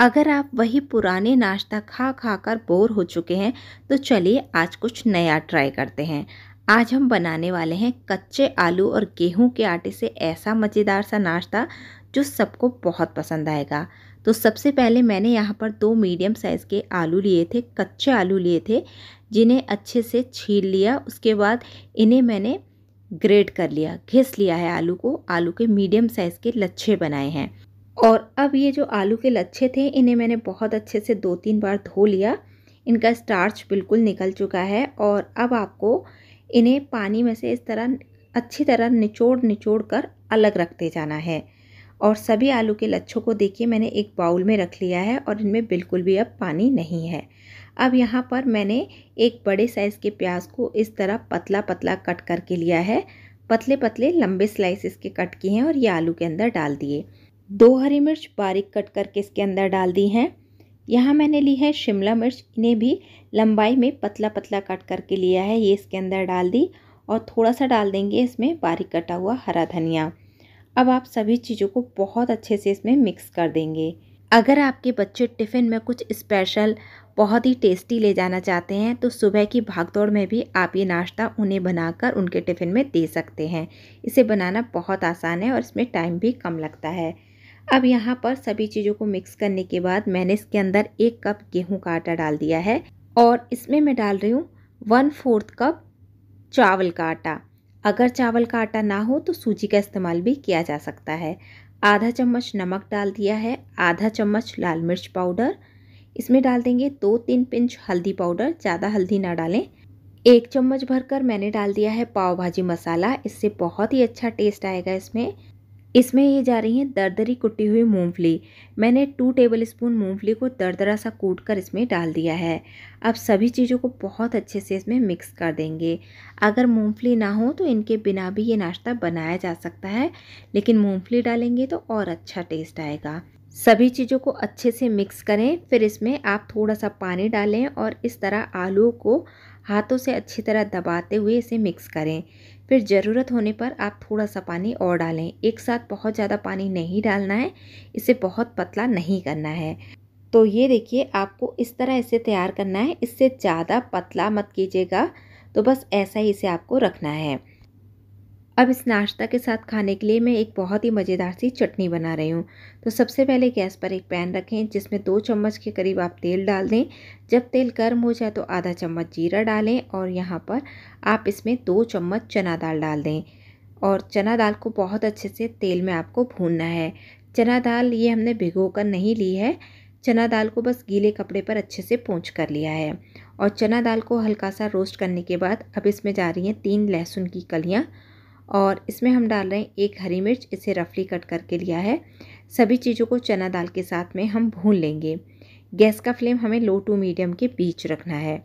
अगर आप वही पुराने नाश्ता खा खा कर बोर हो चुके हैं तो चलिए आज कुछ नया ट्राई करते हैं आज हम बनाने वाले हैं कच्चे आलू और गेहूं के आटे से ऐसा मज़ेदार सा नाश्ता जो सबको बहुत पसंद आएगा तो सबसे पहले मैंने यहाँ पर दो मीडियम साइज़ के आलू लिए थे कच्चे आलू लिए थे जिन्हें अच्छे से छील लिया उसके बाद इन्हें मैंने ग्रेट कर लिया घिस लिया है आलू को आलू के मीडियम साइज़ के लच्छे बनाए हैं और अब ये जो आलू के लच्छे थे इन्हें मैंने बहुत अच्छे से दो तीन बार धो लिया इनका स्टार्च बिल्कुल निकल चुका है और अब आपको इन्हें पानी में से इस तरह अच्छी तरह निचोड़ निचोड़ कर अलग रखते जाना है और सभी आलू के लच्छों को देखिए मैंने एक बाउल में रख लिया है और इनमें बिल्कुल भी अब पानी नहीं है अब यहाँ पर मैंने एक बड़े साइज़ के प्याज को इस तरह पतला पतला कट करके लिया है पतले पतले लंबे स्लाइस इसके कट किए हैं और ये आलू के अंदर डाल दिए दो हरी मिर्च बारीक कट करके इसके अंदर डाल दी हैं यहाँ मैंने ली है शिमला मिर्च इन्हें भी लंबाई में पतला पतला कट करके लिया है ये इसके अंदर डाल दी और थोड़ा सा डाल देंगे इसमें बारीक कटा हुआ हरा धनिया अब आप सभी चीज़ों को बहुत अच्छे से इसमें मिक्स कर देंगे अगर आपके बच्चे टिफ़िन में कुछ स्पेशल बहुत ही टेस्टी ले जाना चाहते हैं तो सुबह की भागदौड़ में भी आप ये नाश्ता उन्हें बनाकर उनके टिफ़िन में दे सकते हैं इसे बनाना बहुत आसान है और इसमें टाइम भी कम लगता है अब यहाँ पर सभी चीज़ों को मिक्स करने के बाद मैंने इसके अंदर एक कप गेहूं का आटा डाल दिया है और इसमें मैं डाल रही हूँ वन फोर्थ कप चावल का आटा अगर चावल का आटा ना हो तो सूजी का इस्तेमाल भी किया जा सकता है आधा चम्मच नमक डाल दिया है आधा चम्मच लाल मिर्च पाउडर इसमें डाल देंगे दो तीन पिंच हल्दी पाउडर ज़्यादा हल्दी ना डालें एक चम्मच भरकर मैंने डाल दिया है पाव भाजी मसाला इससे बहुत ही अच्छा टेस्ट आएगा इसमें इसमें ये जा रही है दरदरी कुटी हुई मूंगफली मैंने टू टेबल स्पून मूँगफली को दरदरा सा कूट कर इसमें डाल दिया है अब सभी चीज़ों को बहुत अच्छे से इसमें मिक्स कर देंगे अगर मूंगफली ना हो तो इनके बिना भी ये नाश्ता बनाया जा सकता है लेकिन मूंगफली डालेंगे तो और अच्छा टेस्ट आएगा सभी चीज़ों को अच्छे से मिक्स करें फिर इसमें आप थोड़ा सा पानी डालें और इस तरह आलू को हाथों से अच्छी तरह दबाते हुए इसे मिक्स करें फिर ज़रूरत होने पर आप थोड़ा सा पानी और डालें एक साथ बहुत ज़्यादा पानी नहीं डालना है इसे बहुत पतला नहीं करना है तो ये देखिए आपको इस तरह इसे तैयार करना है इससे ज़्यादा पतला मत कीजिएगा तो बस ऐसा ही इसे आपको रखना है अब इस नाश्ता के साथ खाने के लिए मैं एक बहुत ही मज़ेदार सी चटनी बना रही हूँ तो सबसे पहले गैस पर एक पैन रखें जिसमें दो चम्मच के करीब आप तेल डाल दें जब तेल गर्म हो जाए तो आधा चम्मच जीरा डालें और यहाँ पर आप इसमें दो चम्मच चना दाल डाल दें और चना दाल को बहुत अच्छे से तेल में आपको भूनना है चना दाल ये हमने भिगो कर नहीं ली है चना दाल को बस गीले कपड़े पर अच्छे से पोंछ कर लिया है और चना दाल को हल्का सा रोस्ट करने के बाद अब इसमें जा रही हैं तीन लहसुन की कलियाँ और इसमें हम डाल रहे हैं एक हरी मिर्च इसे रफली कट करके लिया है सभी चीज़ों को चना दाल के साथ में हम भून लेंगे गैस का फ्लेम हमें लो टू मीडियम के बीच रखना है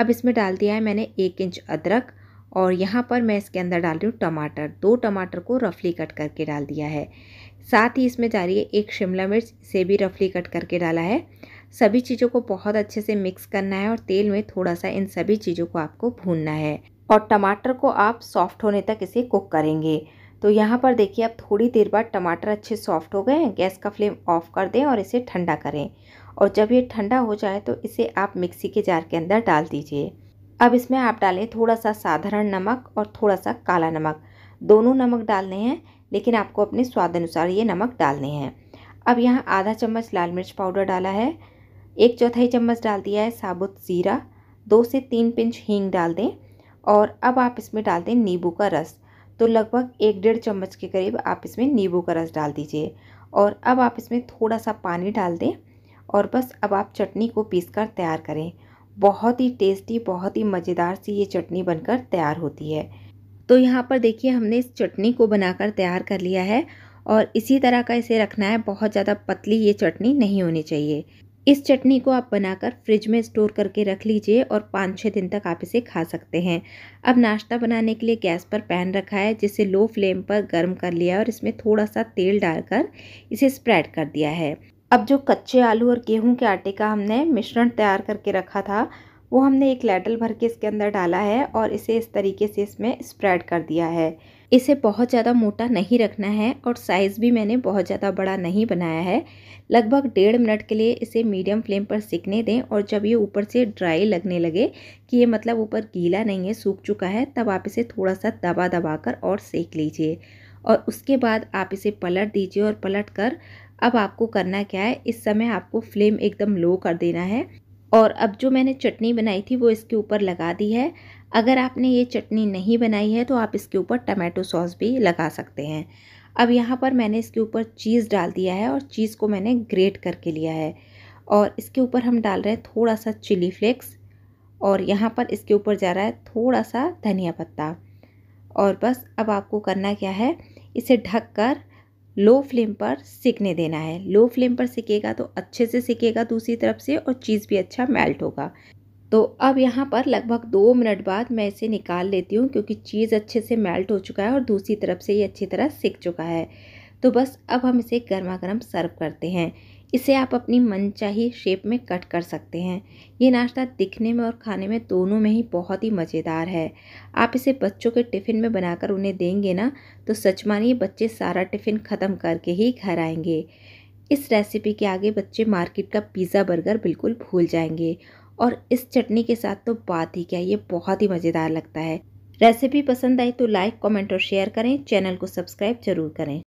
अब इसमें डाल दिया है मैंने एक इंच अदरक और यहाँ पर मैं इसके अंदर डाल रही हूँ टमाटर दो टमाटर को रफली कट करके डाल दिया है साथ ही इसमें जा रही है एक शिमला मिर्च इसे भी रफली कट करके डाला है सभी चीज़ों को बहुत अच्छे से मिक्स करना है और तेल में थोड़ा सा इन सभी चीज़ों को आपको भूनना है और टमाटर को आप सॉफ़्ट होने तक इसे कुक करेंगे तो यहाँ पर देखिए आप थोड़ी देर बाद टमाटर अच्छे सॉफ्ट हो गए हैं गैस का फ्लेम ऑफ़ कर दें और इसे ठंडा करें और जब ये ठंडा हो जाए तो इसे आप मिक्सी के जार के अंदर डाल दीजिए अब इसमें आप डालें थोड़ा सा साधारण नमक और थोड़ा सा काला नमक दोनों नमक डालने हैं लेकिन आपको अपने स्वाद अनुसार ये नमक डालने हैं अब यहाँ आधा चम्मच लाल मिर्च पाउडर डाला है एक चौथाई चम्मच डाल दिया है साबुत ज़ीरा दो से तीन पिंच हींग डाल दें और अब आप इसमें डाल दें नींबू का रस तो लगभग एक डेढ़ चम्मच के करीब आप इसमें नींबू का रस डाल दीजिए और अब आप इसमें थोड़ा सा पानी डाल दें और बस अब आप चटनी को पीस कर तैयार करें बहुत ही टेस्टी बहुत ही मज़ेदार सी ये चटनी बनकर तैयार होती है तो यहाँ पर देखिए हमने इस चटनी को बनाकर तैयार कर लिया है और इसी तरह का इसे रखना है बहुत ज़्यादा पतली ये चटनी नहीं होनी चाहिए इस चटनी को आप बनाकर फ्रिज में स्टोर करके रख लीजिए और पाँच छः दिन तक आप इसे खा सकते हैं अब नाश्ता बनाने के लिए गैस पर पैन रखा है जिसे लो फ्लेम पर गर्म कर लिया और इसमें थोड़ा सा तेल डालकर इसे स्प्रेड कर दिया है अब जो कच्चे आलू और गेहूं के आटे का हमने मिश्रण तैयार करके रखा था वो हमने एक लेटल भर के इसके अंदर डाला है और इसे इस तरीके से इसमें स्प्रेड कर दिया है इसे बहुत ज़्यादा मोटा नहीं रखना है और साइज़ भी मैंने बहुत ज़्यादा बड़ा नहीं बनाया है लगभग डेढ़ मिनट के लिए इसे मीडियम फ्लेम पर सिकने दें और जब ये ऊपर से ड्राई लगने लगे कि ये मतलब ऊपर गीला नहीं है सूख चुका है तब आप इसे थोड़ा सा दबा दबा कर और सेक लीजिए और उसके बाद आप इसे पलट दीजिए और पलट कर अब आपको करना क्या है इस समय आपको फ्लेम एकदम लो कर देना है और अब जो मैंने चटनी बनाई थी वो इसके ऊपर लगा दी है अगर आपने ये चटनी नहीं बनाई है तो आप इसके ऊपर टमाटो सॉस भी लगा सकते हैं अब यहाँ पर मैंने इसके ऊपर चीज़ डाल दिया है और चीज़ को मैंने ग्रेट करके लिया है और इसके ऊपर हम डाल रहे हैं थोड़ा सा चिली फ्लेक्स और यहाँ पर इसके ऊपर जा रहा है थोड़ा सा धनिया पत्ता और बस अब आपको करना क्या है इसे ढक कर लो फ्लेम पर सिकने देना है लो फ्लेम पर सिकेगा तो अच्छे से सिकेगा दूसरी तरफ से और चीज़ भी अच्छा मेल्ट होगा तो अब यहाँ पर लगभग दो मिनट बाद मैं इसे निकाल लेती हूँ क्योंकि चीज़ अच्छे से मेल्ट हो चुका है और दूसरी तरफ से ये अच्छी तरह सिक चुका है तो बस अब हम इसे गर्मा गर्म सर्व करते हैं इसे आप अपनी मनचाही शेप में कट कर सकते हैं ये नाश्ता दिखने में और खाने में दोनों में ही बहुत ही मज़ेदार है आप इसे बच्चों के टिफ़िन में बनाकर उन्हें देंगे ना तो सच मानिए बच्चे सारा टिफ़िन ख़त्म करके ही घर आएंगे इस रेसिपी के आगे बच्चे मार्केट का पिज़्ज़ा बर्गर बिल्कुल भूल जाएंगे और इस चटनी के साथ तो बात ही क्या ये बहुत ही मज़ेदार लगता है रेसिपी पसंद आई तो लाइक कमेंट और शेयर करें चैनल को सब्सक्राइब जरूर करें